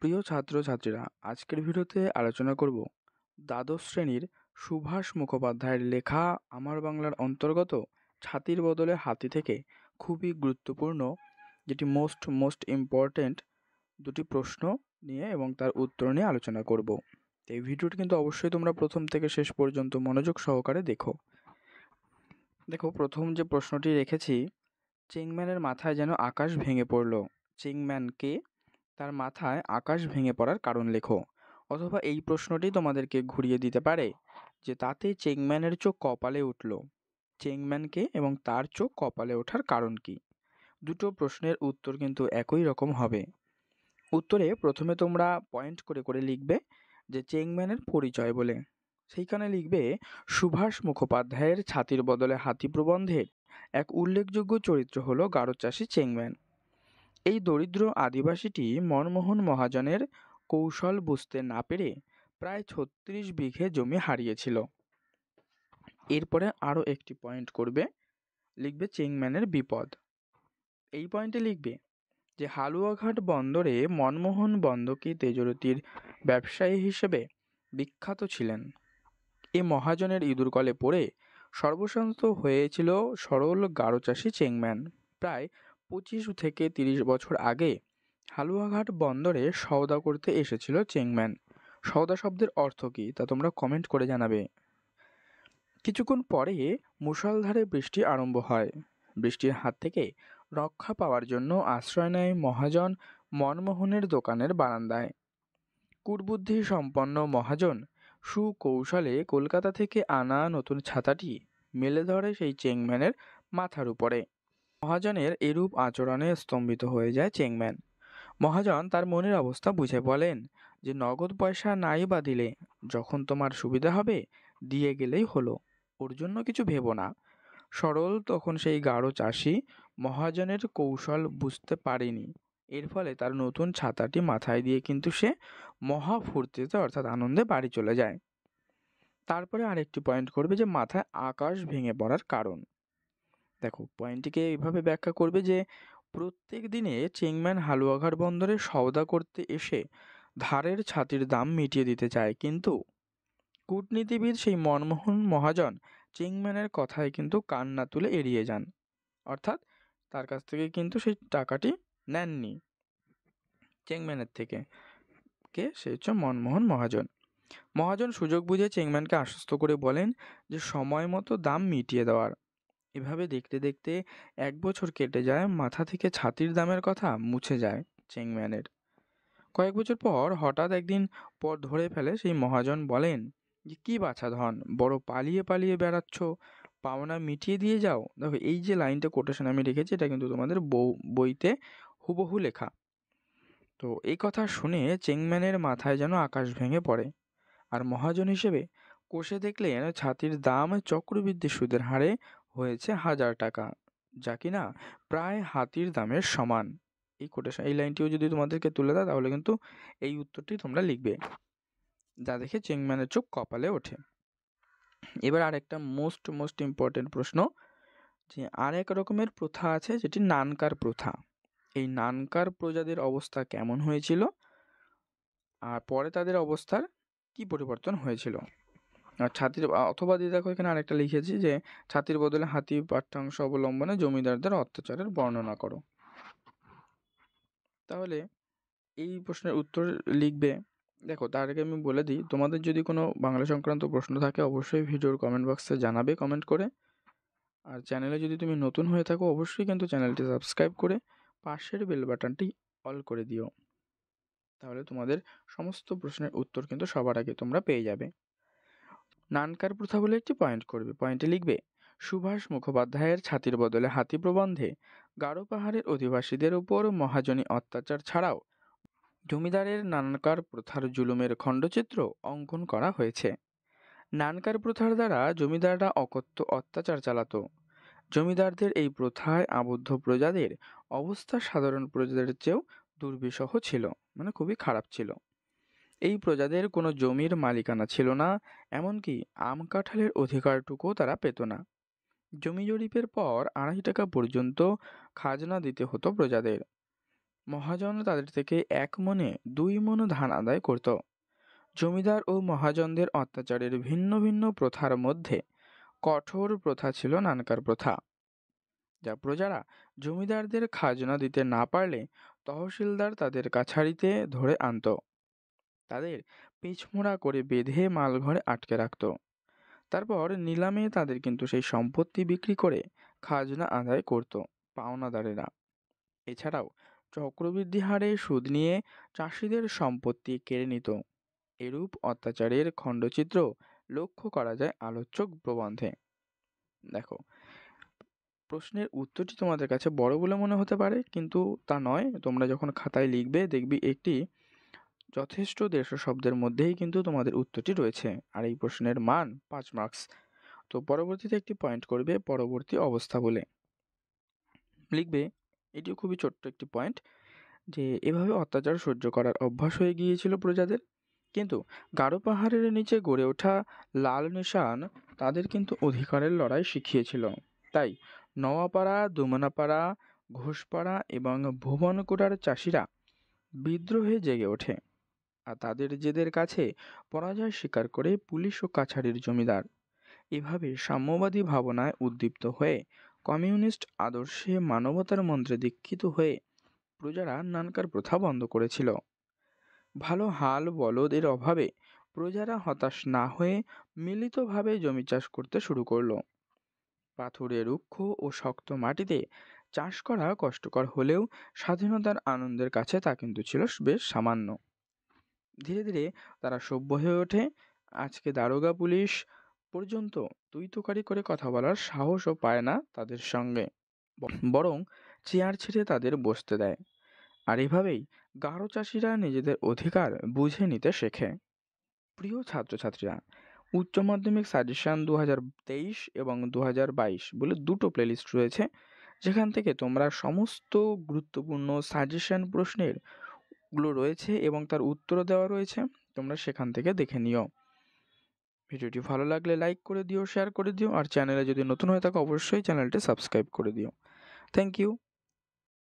প্রিয় ছাত্রছাত্রীরা আজকের ভিডিওতে আলোচনা করব দ্বাদশ শ্রেণীর সুভাষ মুখোপাধ্যায়ের লেখা আমার বাংলার অন্তর্গত ছাতির বদলে হাতি থেকে খুবই গুরুত্বপূর্ণ যেটি মোস্ট মোস্ট ইম্পর্ট্যান্ট দুটি প্রশ্ন নিয়ে এবং তার উত্তর নিয়ে আলোচনা করব এই ভিডিওটি কিন্তু অবশ্যই তোমরা প্রথম থেকে শেষ পর্যন্ত মনোযোগ সহকারে দেখো দেখো প্রথম যে প্রশ্নটি রেখেছি চিংম্যানের মাথায় যেন আকাশ ভেঙে পড়ল চিংম্যান কে তার মাথায় আকাশ ভেঙে পড়ার কারণ লেখো অথবা এই প্রশ্নটি তোমাদেরকে ঘুরিয়ে দিতে পারে যে তাতে চেংম্যানের চোখ কপালে উঠল চেংম্যানকে এবং তার চোখ কপালে ওঠার কারণ কি দুটো প্রশ্নের উত্তর কিন্তু একই রকম হবে উত্তরে প্রথমে তোমরা পয়েন্ট করে করে লিখবে যে চেংম্যানের পরিচয় বলে সেইখানে লিখবে সুভাষ মুখোপাধ্যায়ের ছাতির বদলে হাতি প্রবন্ধের এক উল্লেখযোগ্য চরিত্র হলো গারো চাষি চেংম্যান এই দরিদ্র আদিবাসীটি মনমোহন মহাজনের কৌশল বুঝতে না পেরে প্রায় ছত্রিশ বিঘে জমি হারিয়েছিল এরপরে আরও একটি পয়েন্ট করবে লিখবে চেংম্যানের বিপদ এই পয়েন্টে লিখবে যে হালুয়াঘাট বন্দরে মনমোহন বন্দকি তেজরতির ব্যবসায়ী হিসেবে বিখ্যাত ছিলেন এ মহাজনের ইঁদুর কলে পড়ে সর্বস্বান্ত হয়েছিল সরল গারোচাষী চেংম্যান প্রায় পঁচিশ থেকে তিরিশ বছর আগে হালুয়াঘাট বন্দরে সওদা করতে এসেছিল চেংম্যান সওদা শব্দের অর্থ কী তা তোমরা কমেন্ট করে জানাবে কিছুক্ষণ পরে মুষলধারে বৃষ্টি আরম্ভ হয় বৃষ্টির হাত থেকে রক্ষা পাওয়ার জন্য আশ্রয় নেয় মহাজন মনমোহনের দোকানের বারান্দায় কুটবুদ্ধি সম্পন্ন মহাজন সুকৌশলে কলকাতা থেকে আনা নতুন ছাতাটি মেলে ধরে সেই চেংম্যানের মাথার উপরে মহাজনের এরূপ আচরণে স্তম্ভিত হয়ে যায় চেংম্যান মহাজন তার মনের অবস্থা বুঝে বলেন যে নগদ পয়সা নাই বা দিলে যখন তোমার সুবিধা হবে দিয়ে গেলেই হলো ওর জন্য কিছু ভেবো না সরল তখন সেই গাঢ় চাষি মহাজনের কৌশল বুঝতে পারেনি এর ফলে তার নতুন ছাতাটি মাথায় দিয়ে কিন্তু সে মহা ফুর্তিতে অর্থাৎ আনন্দে বাড়ি চলে যায় তারপরে আরেকটি পয়েন্ট করবে যে মাথায় আকাশ ভেঙে পড়ার কারণ দেখো পয়েন্টটিকে এইভাবে ব্যাখ্যা করবে যে প্রত্যেক দিনে চেংম্যান হালুয়াঘাট বন্দরে সওদা করতে এসে ধারের ছাতির দাম মিটিয়ে দিতে চায় কিন্তু কূটনীতিবিদ সেই মনমোহন মহাজন চেংম্যানের কথায় কিন্তু কান না তুলে এড়িয়ে যান অর্থাৎ তার কাছ থেকে কিন্তু সেই টাকাটি নেননি চেংম্যানের থেকে কে সে হচ্ছে মনমোহন মহাজন মহাজন সুযোগ বুঝে চেংম্যানকে আশ্বস্ত করে বলেন যে সময় মতো দাম মিটিয়ে দেওয়ার এভাবে দেখতে দেখতে এক বছর কেটে যায় মাথা থেকে ছাতির দামের কথা মুছে যায় চেংম্যানের কয়েক বছর পর হঠাৎ একদিন পর ধরে ফেলে সেই মহাজন বলেন যে কী বাছা ধন বড় পালিয়ে পালিয়ে বেড়াচ্ছ পাওনা মিটিয়ে দিয়ে যাও দেখো এই যে লাইনটা কোটেশন আমি রেখেছি এটা কিন্তু তোমাদের বউ বইতে হুবহু লেখা তো এই কথা শুনে চেংম্যানের মাথায় যেন আকাশ ভেঙে পড়ে আর মহাজন হিসেবে কোষে দেখলেন ছাতির দাম চক্রবৃদ্ধি সুদের হারে হয়েছে হাজার টাকা যা কিনা প্রায় হাতির দামের সমান এই কোটেশন এই লাইনটিও যদি তোমাদেরকে তুলে দাও তাহলে কিন্তু এই উত্তরটি তোমরা লিখবে যা দেখে চেংম্যানের চোখ কপালে ওঠে এবার আর একটা মোস্ট মোস্ট ইম্পর্টেন্ট প্রশ্ন যে আর এক রকমের প্রথা আছে যেটি নানকার প্রথা এই নানকার প্রজাদের অবস্থা কেমন হয়েছিল আর পরে তাদের অবস্থার কি পরিবর্তন হয়েছিল ছাতির অথবা দিয়ে দেখো এখানে আরেকটা লিখেছি যে ছাতির বদলে হাতি পাঠ্যাংশ অবলম্বনে জমিদারদের অত্যাচারের বর্ণনা করো তাহলে এই প্রশ্নের উত্তর লিখবে দেখো তার আগে আমি বলে দিই তোমাদের যদি কোনো বাংলা সংক্রান্ত প্রশ্ন থাকে অবশ্যই ভিডিওর কমেন্ট বক্সে জানাবে কমেন্ট করে আর চ্যানেলে যদি তুমি নতুন হয়ে থাকো অবশ্যই কিন্তু চ্যানেলটি সাবস্ক্রাইব করে পাশের বেল বাটনটি অল করে দিও তাহলে তোমাদের সমস্ত প্রশ্নের উত্তর কিন্তু সবার আগে তোমরা পেয়ে যাবে নানকার প্রথা বলে একটি পয়েন্ট করবে পয়েন্টে লিখবে সুভাষ মুখোপাধ্যায়ের ছাতির বদলে হাতি প্রবন্ধে গারো পাহাড়ের অধিবাসীদের উপর মহাজনী অত্যাচার ছাড়াও জমিদারের নানকার প্রথার জুলুমের খণ্ডচিত্র অঙ্কন করা হয়েছে নানকার প্রথার দ্বারা জমিদাররা অকথ্য অত্যাচার চালাত জমিদারদের এই প্রথায় আবদ্ধ প্রজাদের অবস্থা সাধারণ প্রজাদের চেয়েও দুর্বিষহ ছিল মানে খুবই খারাপ ছিল এই প্রজাদের কোনো জমির মালিকানা ছিল না এমনকি আম কাঁঠালের অধিকারটুকুও তারা পেত না জমি জরিপের পর আড়াই টাকা পর্যন্ত খাজনা দিতে হতো প্রজাদের মহাজন তাদের থেকে এক মনে দুই মন ধান আদায় করত জমিদার ও মহাজনদের অত্যাচারের ভিন্ন ভিন্ন প্রথার মধ্যে কঠোর প্রথা ছিল নানকার প্রথা যা প্রজারা জমিদারদের খাজনা দিতে না পারলে তহসিলদার তাদের কাছারিতে ধরে আনত তাদের পিছমোড়া করে বেঁধে মালঘরে আটকে রাখত তারপর নিলামে তাদের কিন্তু সেই সম্পত্তি বিক্রি করে খাজনা আদায় করত পাওনাদারেরা এছাড়াও চক্রবৃদ্ধি হারে সুদ নিয়ে চাষিদের সম্পত্তি কেড়ে নিত এরূপ অত্যাচারের খণ্ডচিত্র লক্ষ্য করা যায় আলোচ্য প্রবন্ধে দেখো প্রশ্নের উত্তরটি তোমাদের কাছে বড় বলে মনে হতে পারে কিন্তু তা নয় তোমরা যখন খাতায় লিখবে দেখবি একটি যথেষ্ট দেড়শো শব্দের মধ্যেই কিন্তু তোমাদের উত্তরটি রয়েছে আর এই প্রশ্নের মান পাঁচ মার্কস তো পরবর্তীতে একটি পয়েন্ট করবে পরবর্তী অবস্থা বলে লিখবে এটিও খুবই ছোট্ট একটি পয়েন্ট যে এভাবে অত্যাচার সহ্য করার অভ্যাস হয়ে গিয়েছিল প্রজাদের কিন্তু গারো পাহাড়ের নিচে গড়ে ওঠা লাল নিশান তাদের কিন্তু অধিকারের লড়াই শিখিয়েছিল তাই নওয়াপাড়া দুমনাপাড়া ঘোষপাড়া এবং ভুবনকুড়ার চাষিরা বিদ্রোহে জেগে ওঠে আর তাদের জেদের কাছে পরাজয় স্বীকার করে পুলিশ ও কাছারির জমিদার এভাবে সাম্যবাদী ভাবনায় উদ্দীপ্ত হয়ে কমিউনিস্ট আদর্শে মানবতার মন্ত্রে দীক্ষিত হয়ে প্রজারা নানকার প্রথা বন্ধ করেছিল ভালো হাল বলদের অভাবে প্রজারা হতাশ না হয়ে মিলিতভাবে জমি চাষ করতে শুরু করলো পাথুরে রুক্ষ ও শক্ত মাটিতে চাষ করা কষ্টকর হলেও স্বাধীনতার আনন্দের কাছে তা কিন্তু ছিল বেশ সামান্য ধীরে ধীরে তারা সভ্য হয়ে ওঠে আজকে দারোগা পুলিশ পর্যন্ত তুই করে কথা বলার সাহসও পায় না তাদের সঙ্গে বরং চেয়ার ছেড়ে তাদের বসতে দেয় আর এভাবেই গারো চাষিরা নিজেদের অধিকার বুঝে নিতে শেখে প্রিয় ছাত্রছাত্রীরা উচ্চ মাধ্যমিক সাজেশান দু তেইশ এবং দু বাইশ বলে দুটো প্লেলিস্ট রয়েছে যেখান থেকে তোমরা সমস্ত গুরুত্বপূর্ণ সাজেশন প্রশ্নের গুলো রয়েছে এবং তার উত্তরও দেওয়া রয়েছে তোমরা সেখান থেকে দেখে নিও ভিডিওটি ভালো লাগলে লাইক করে দিও শেয়ার করে দিও আর চ্যানেলে যদি নতুন হয়ে থাকো অবশ্যই চ্যানেলটি সাবস্ক্রাইব করে দিও থ্যাংক ইউ